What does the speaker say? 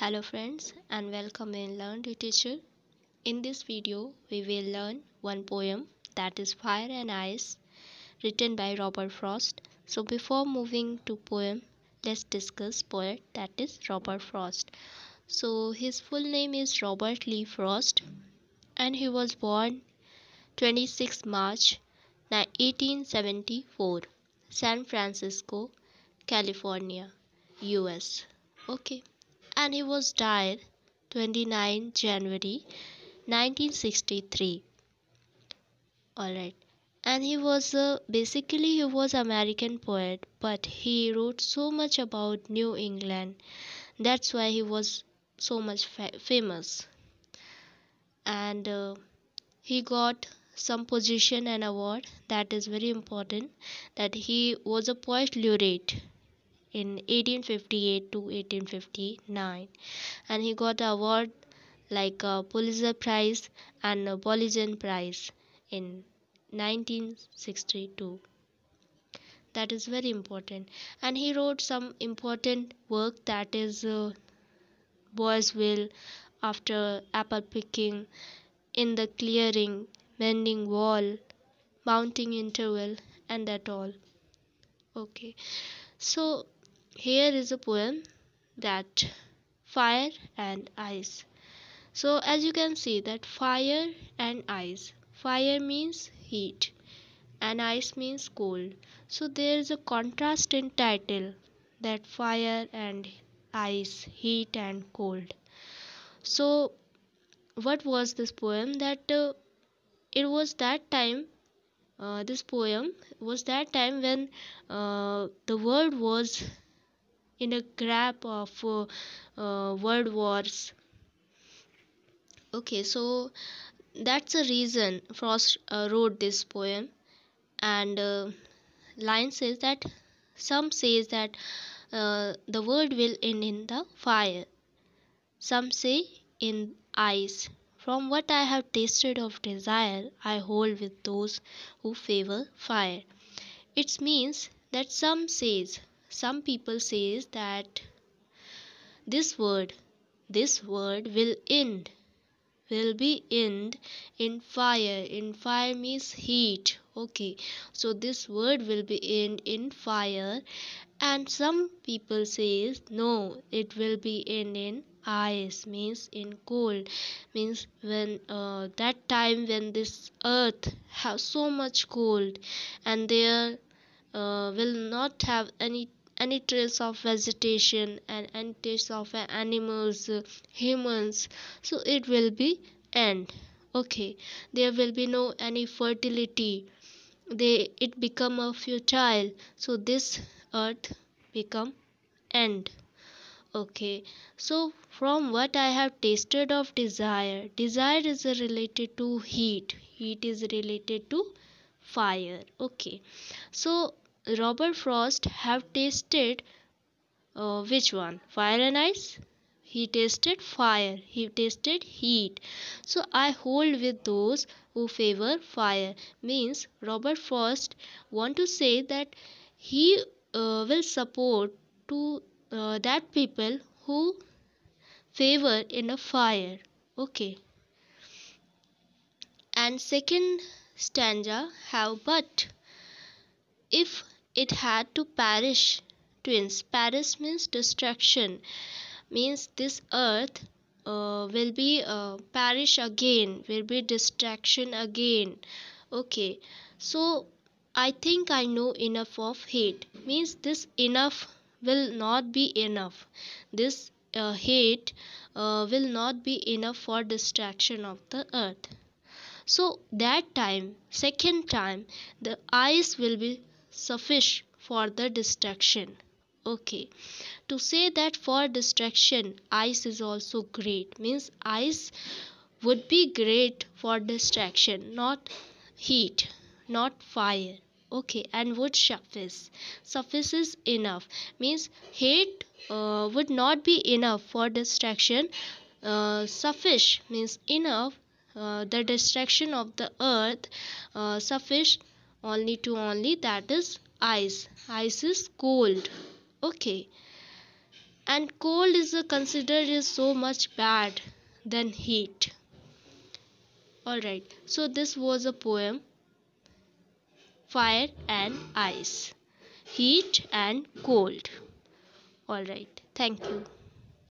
Hello friends and welcome in Learn Teacher. In this video we will learn one poem that is Fire and Ice written by Robert Frost. So before moving to poem let's discuss poet that is Robert Frost. So his full name is Robert Lee Frost and he was born 26 March 1874 San Francisco, California, US. Okay and he was died 29 January 1963. Alright. And he was uh, basically he was American poet, but he wrote so much about New England. That's why he was so much fa- famous. And uh, he got some position and award that is very important that he was a poet laureate in 1858 to 1859 and he got award like a Pulitzer Prize and a Polygin Prize in 1962 that is very important and he wrote some important work that is uh, boys will after apple picking in the clearing mending wall mounting interval and that all okay so here is a poem that fire and ice so as you can see that fire and ice fire means heat and ice means cold so there is a contrast in title that fire and ice heat and cold so what was this poem that uh, it was that time uh, this poem was that time when uh, the world was in a grab of uh, uh, world wars okay so that's the reason frost uh, wrote this poem and uh, line says that some says that uh, the world will end in the fire some say in ice from what i have tasted of desire i hold with those who favor fire it means that some says some people says that this word this word will end will be end in fire in fire means heat okay so this word will be end in fire and some people says no it will be end in ice means in cold means when uh, that time when this earth have so much cold and there uh, will not have any any trace of vegetation and any trace of animals humans so it will be end okay there will be no any fertility they it become a futile so this earth become end okay so from what i have tasted of desire desire is related to heat heat is related to fire okay so Robert Frost have tasted uh, which one? Fire and ice? He tasted fire. He tasted heat. So I hold with those who favor fire. Means Robert Frost want to say that he uh, will support to uh, that people who favor in a fire. Okay. And second stanza have but if it had to perish. Twins. Perish means destruction. Means this earth uh, will be uh, perish again. Will be destruction again. Okay. So I think I know enough of hate. Means this enough will not be enough. This uh, hate uh, will not be enough for destruction of the earth. So that time, second time, the eyes will be suffice for the distraction okay to say that for distraction ice is also great means ice would be great for distraction not heat not fire okay and would suffice Suffices enough means heat uh, would not be enough for distraction uh, suffice means enough uh, the destruction of the earth uh, suffice only to only that is ice ice is cold okay and cold is considered is so much bad than heat all right so this was a poem fire and ice heat and cold all right thank you